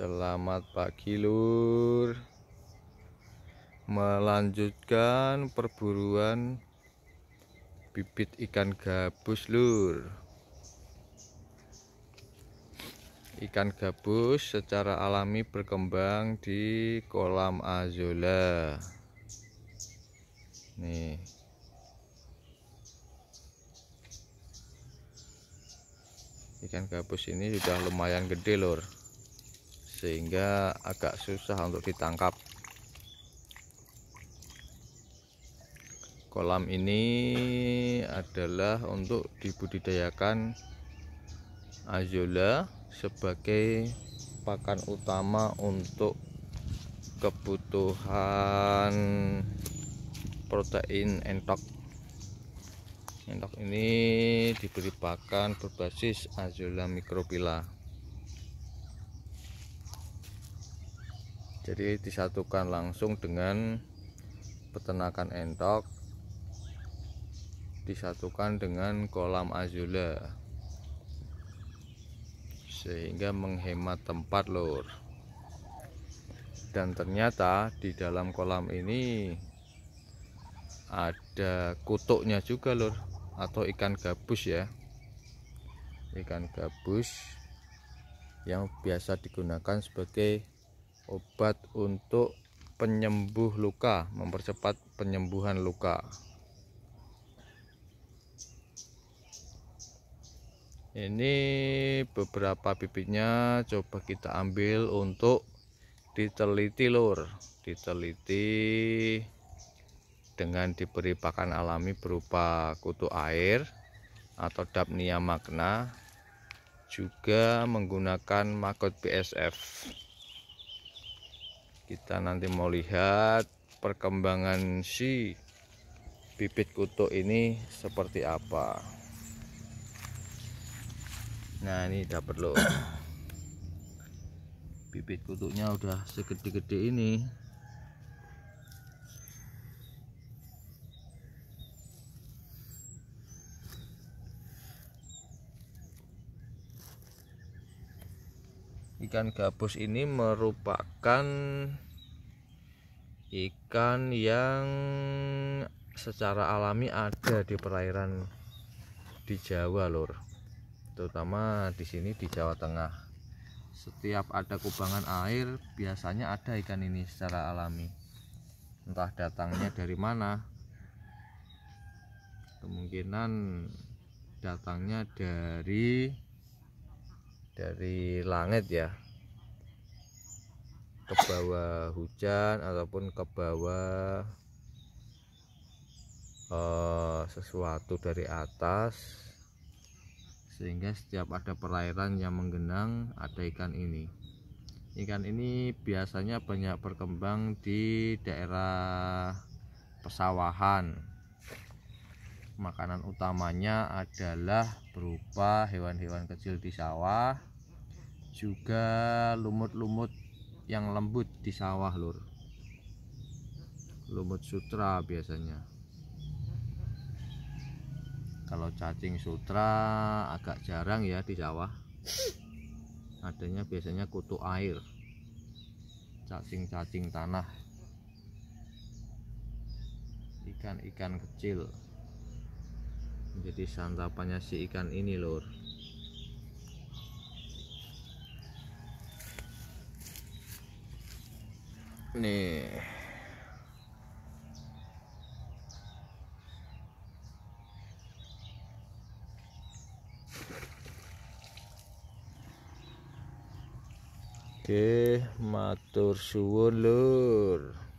Selamat pagi Lur. Melanjutkan perburuan bibit ikan gabus Lur. Ikan gabus secara alami berkembang di kolam azola. Nih. Ikan gabus ini sudah lumayan gede lor sehingga agak susah untuk ditangkap kolam ini adalah untuk dibudidayakan azola sebagai pakan utama untuk kebutuhan protein entok entok ini diberi pakan berbasis azola microphylla jadi disatukan langsung dengan peternakan entok disatukan dengan kolam azula sehingga menghemat tempat lor. dan ternyata di dalam kolam ini ada kutuknya juga lor, atau ikan gabus ya ikan gabus yang biasa digunakan sebagai obat untuk penyembuh luka mempercepat penyembuhan luka ini beberapa bibitnya coba kita ambil untuk diteliti lur diteliti dengan diberi pakan alami berupa kutu air atau dapnia magna juga menggunakan makot BSF kita nanti mau lihat perkembangan si bibit kutu ini seperti apa nah ini udah perlu bibit kutunya udah segede-gede ini ikan gabus ini merupakan ikan yang secara alami ada di perairan di Jawa lur terutama di sini di Jawa Tengah setiap ada kubangan air biasanya ada ikan ini secara alami entah datangnya dari mana kemungkinan datangnya dari dari langit ya ke bawah hujan ataupun ke bawah uh, sesuatu dari atas sehingga setiap ada perairan yang menggenang ada ikan ini ikan ini biasanya banyak berkembang di daerah pesawahan makanan utamanya adalah berupa hewan-hewan kecil di sawah juga lumut-lumut yang lembut di sawah lur lumut sutra biasanya kalau cacing sutra agak jarang ya di sawah adanya biasanya kutu air cacing-cacing tanah ikan-ikan kecil menjadi santapannya si ikan ini lur Nih. Oke, matur suwun, Lur.